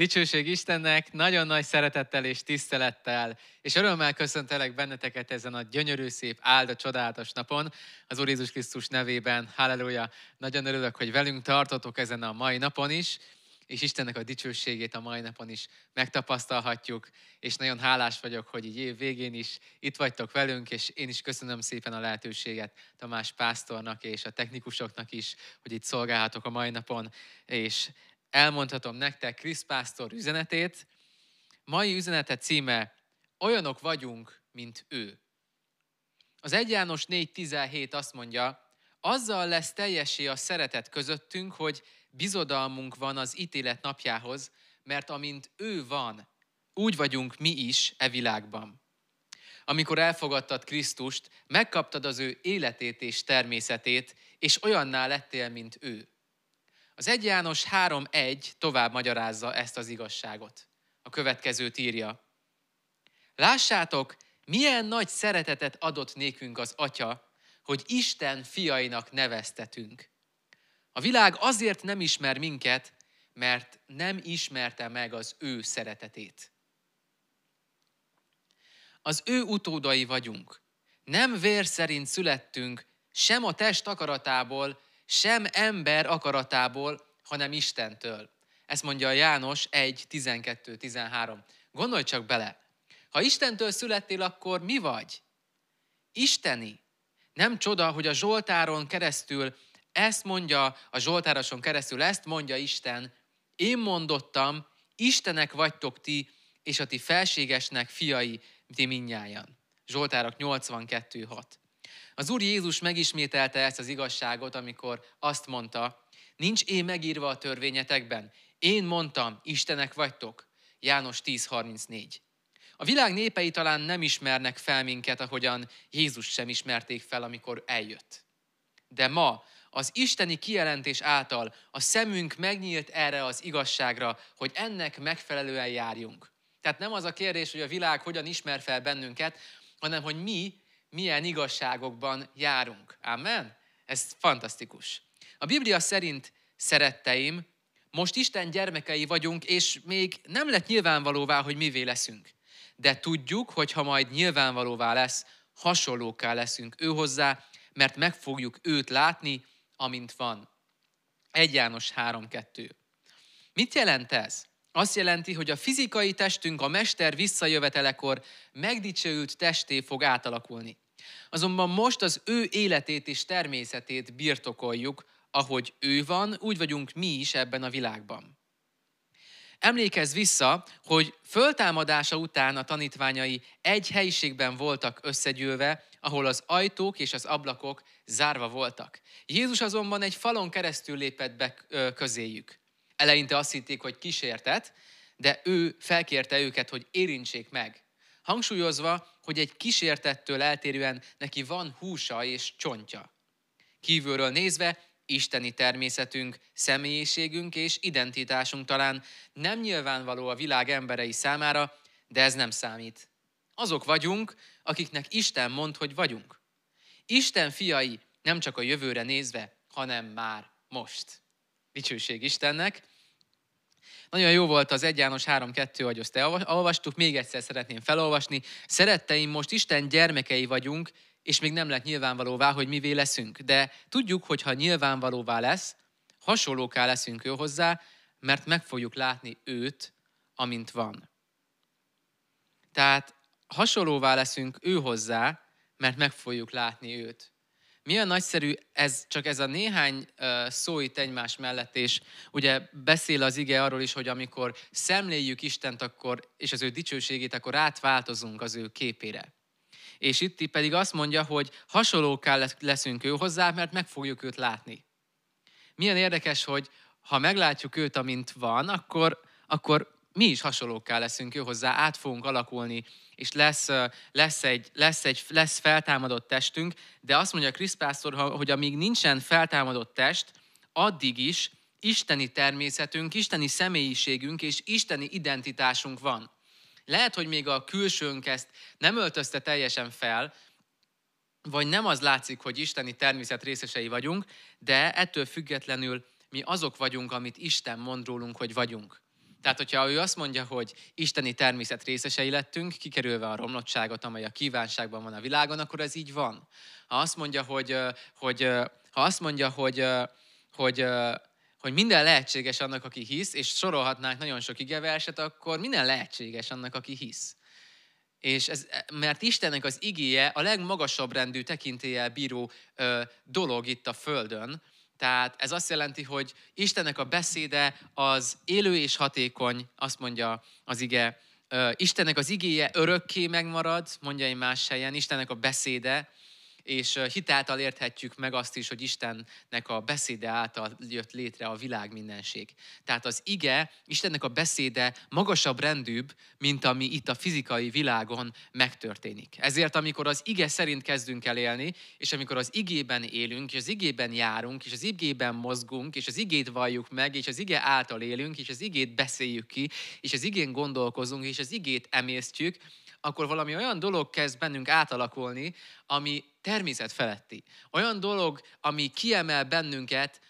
Dicsőség Istennek, nagyon nagy szeretettel és tisztelettel, és örömmel köszöntelek benneteket ezen a gyönyörű, szép, a csodálatos napon, az Úr Jézus Krisztus nevében. Halleluja! Nagyon örülök, hogy velünk tartotok ezen a mai napon is, és Istennek a dicsőségét a mai napon is megtapasztalhatjuk, és nagyon hálás vagyok, hogy így év végén is itt vagytok velünk, és én is köszönöm szépen a lehetőséget Tamás Pásztornak és a technikusoknak is, hogy itt szolgálhatok a mai napon, és elmondhatom nektek Krisz Pásztor üzenetét. Mai üzenete címe Olyanok vagyunk, mint ő. Az 1 János 4.17 azt mondja, azzal lesz teljesé a szeretet közöttünk, hogy bizodalmunk van az ítélet napjához, mert amint ő van, úgy vagyunk mi is e világban. Amikor elfogadtad Krisztust, megkaptad az ő életét és természetét, és olyanná lettél, mint ő. Az 1 János 3.1 tovább magyarázza ezt az igazságot. A következőt írja. Lássátok, milyen nagy szeretetet adott nékünk az Atya, hogy Isten fiainak neveztetünk. A világ azért nem ismer minket, mert nem ismerte meg az ő szeretetét. Az ő utódai vagyunk. Nem vér szerint születtünk, sem a test akaratából, sem ember akaratából, hanem Istentől. Ezt mondja a János 1.12.13. Gondolj csak bele, ha Istentől születtél, akkor mi vagy? Isteni. Nem csoda, hogy a Zsoltáron keresztül ezt mondja, a Zsoltároson keresztül ezt mondja Isten, én mondottam, Istenek vagytok ti, és a ti felségesnek fiai, ti minnyájan. Zsoltárok 82.6. Az Úr Jézus megismételte ezt az igazságot, amikor azt mondta, nincs én megírva a törvényetekben, én mondtam, Istenek vagytok. János 10.34. A világ népei talán nem ismernek fel minket, ahogyan Jézus sem ismerték fel, amikor eljött. De ma az isteni kijelentés által a szemünk megnyílt erre az igazságra, hogy ennek megfelelően járjunk. Tehát nem az a kérdés, hogy a világ hogyan ismer fel bennünket, hanem hogy mi milyen igazságokban járunk. Amen? Ez fantasztikus. A Biblia szerint, szeretteim, most Isten gyermekei vagyunk, és még nem lett nyilvánvalóvá, hogy mivé leszünk. De tudjuk, hogy ha majd nyilvánvalóvá lesz, hasonlóká leszünk ő hozzá, mert meg fogjuk őt látni, amint van. 1 János 3.2. Mit jelent ez? Azt jelenti, hogy a fizikai testünk a mester visszajövetelekor megdicsőült testé fog átalakulni. Azonban most az ő életét és természetét birtokoljuk, ahogy ő van, úgy vagyunk mi is ebben a világban. Emlékezz vissza, hogy föltámadása után a tanítványai egy helyiségben voltak összegyűlve, ahol az ajtók és az ablakok zárva voltak. Jézus azonban egy falon keresztül lépett be közéjük. Eleinte azt hitték, hogy kísértet, de ő felkérte őket, hogy érintsék meg. Hangsúlyozva, hogy egy kísértettől eltérően neki van húsa és csontja. Kívülről nézve, isteni természetünk, személyiségünk és identitásunk talán nem nyilvánvaló a világ emberei számára, de ez nem számít. Azok vagyunk, akiknek Isten mond, hogy vagyunk. Isten fiai nem csak a jövőre nézve, hanem már most. Dicsőség Istennek! Nagyon jó volt az 1 János 3.2, ahogy azt elolvastuk, még egyszer szeretném felolvasni. Szeretteim, most Isten gyermekei vagyunk, és még nem lett nyilvánvalóvá, hogy mivé leszünk. De tudjuk, hogy ha nyilvánvalóvá lesz, hasonlóká leszünk ő hozzá, mert meg fogjuk látni őt, amint van. Tehát hasonlóvá leszünk ő hozzá, mert meg fogjuk látni őt milyen nagyszerű ez, csak ez a néhány szó itt egymás mellett, és ugye beszél az ige arról is, hogy amikor szemléljük Istent akkor, és az ő dicsőségét, akkor átváltozunk az ő képére. És itt pedig azt mondja, hogy hasonlóká leszünk ő hozzá, mert meg fogjuk őt látni. Milyen érdekes, hogy ha meglátjuk őt, amint van, akkor, akkor mi is hasonlókká leszünk ő hozzá, át fogunk alakulni, és lesz, lesz, egy, lesz, egy, lesz feltámadott testünk, de azt mondja Krisz pásztor, hogy amíg nincsen feltámadott test, addig is isteni természetünk, isteni személyiségünk és isteni identitásunk van. Lehet, hogy még a külsőnk ezt nem öltözte teljesen fel, vagy nem az látszik, hogy isteni természet részesei vagyunk, de ettől függetlenül mi azok vagyunk, amit Isten mond rólunk, hogy vagyunk. Tehát, hogyha ő azt mondja, hogy isteni természet részesei lettünk, kikerülve a romlottságot, amely a kívánságban van a világon, akkor ez így van. Ha azt mondja, hogy, hogy, ha azt mondja, hogy, hogy, hogy minden lehetséges annak, aki hisz, és sorolhatnánk nagyon sok igeverset, akkor minden lehetséges annak, aki hisz. És ez, mert Istennek az igéje a legmagasabb rendű tekintéllyel bíró ö, dolog itt a Földön, tehát ez azt jelenti, hogy Istennek a beszéde az élő és hatékony, azt mondja az ige. Istennek az igéje örökké megmarad, mondja egy más helyen, Istennek a beszéde, és hitáltal érthetjük meg azt is, hogy Istennek a beszéde által jött létre a világ mindenség. Tehát az ige, Istennek a beszéde magasabb rendűbb, mint ami itt a fizikai világon megtörténik. Ezért, amikor az ige szerint kezdünk el élni, és amikor az igében élünk, és az igében járunk, és az igében mozgunk, és az igét valljuk meg, és az ige által élünk, és az igét beszéljük ki, és az igén gondolkozunk, és az igét emésztjük, akkor valami olyan dolog kezd bennünk átalakulni, ami természet feletti. Olyan dolog, ami kiemel bennünket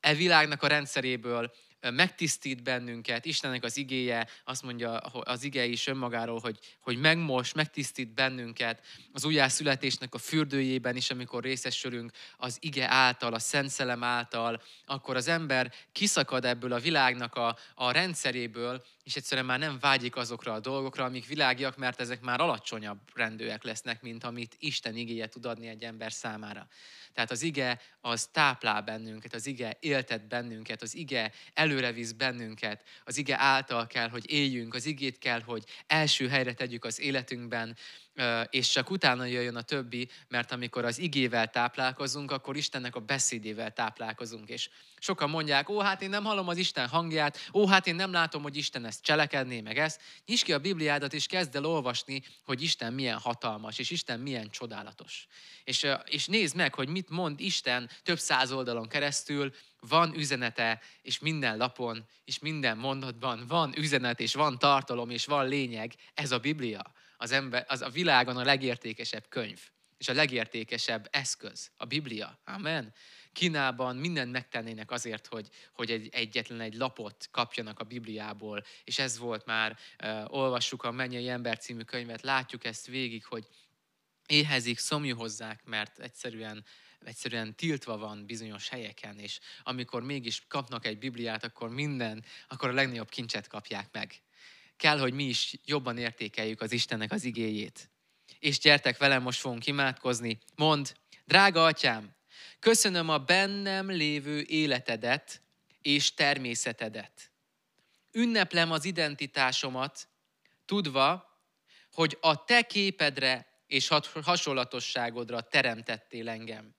e világnak a rendszeréből, megtisztít bennünket, Istennek az igéje, azt mondja az ige is önmagáról, hogy, hogy megmos, megtisztít bennünket az újjászületésnek a fürdőjében is, amikor részesülünk az ige által, a Szent szelem által, akkor az ember kiszakad ebből a világnak a, a rendszeréből, és egyszerűen már nem vágyik azokra a dolgokra, amik világiak, mert ezek már alacsonyabb rendőek lesznek, mint amit Isten igéje tud adni egy ember számára. Tehát az ige az táplál bennünket, az ige éltet bennünket, az ige elő előre visz bennünket, az ige által kell, hogy éljünk, az igét kell, hogy első helyre tegyük az életünkben, és csak utána jöjjön a többi, mert amikor az igével táplálkozunk, akkor Istennek a beszédével táplálkozunk. És sokan mondják, ó, hát én nem hallom az Isten hangját, ó, hát én nem látom, hogy Isten ezt cselekedné, meg ezt. Nyisd ki a Bibliádat, és kezd el olvasni, hogy Isten milyen hatalmas, és Isten milyen csodálatos. És, és nézd meg, hogy mit mond Isten több száz oldalon keresztül, van üzenete, és minden lapon, és minden mondatban van üzenet, és van tartalom, és van lényeg. Ez a Biblia az, ember, az a világon a legértékesebb könyv, és a legértékesebb eszköz, a Biblia. Amen. Kínában mindent megtennének azért, hogy, hogy egy, egyetlen egy lapot kapjanak a Bibliából, és ez volt már, uh, olvassuk a Mennyei Ember című könyvet, látjuk ezt végig, hogy éhezik, szomjuhozzák, mert egyszerűen egyszerűen tiltva van bizonyos helyeken, és amikor mégis kapnak egy Bibliát, akkor minden, akkor a legnagyobb kincset kapják meg kell, hogy mi is jobban értékeljük az Istennek az igéjét. És gyertek velem, most fogunk imádkozni. Mond, drága atyám, köszönöm a bennem lévő életedet és természetedet. Ünneplem az identitásomat, tudva, hogy a te képedre és hasonlatosságodra teremtettél engem.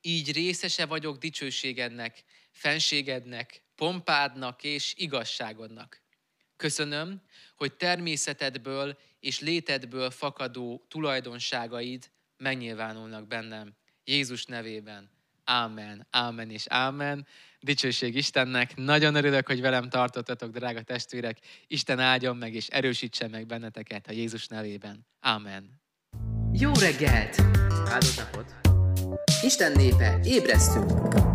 Így részese vagyok dicsőségednek, fenségednek, pompádnak és igazságodnak. Köszönöm, hogy természetedből és létedből fakadó tulajdonságaid megnyilvánulnak bennem. Jézus nevében. Ámen, ámen és ámen. Dicsőség Istennek. Nagyon örülök, hogy velem tartottatok, drága testvérek. Isten áldjon meg és erősítsen meg benneteket a Jézus nevében. Ámen. Jó reggelt! Áldott napot! Isten népe, ébresztünk!